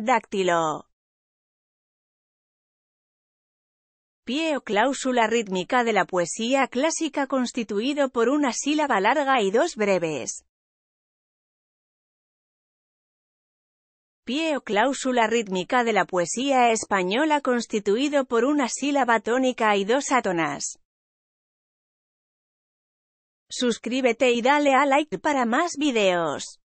Dáctilo. Pie o cláusula rítmica de la poesía clásica constituido por una sílaba larga y dos breves. Pie o cláusula rítmica de la poesía española constituido por una sílaba tónica y dos átonas. Suscríbete y dale a like para más videos.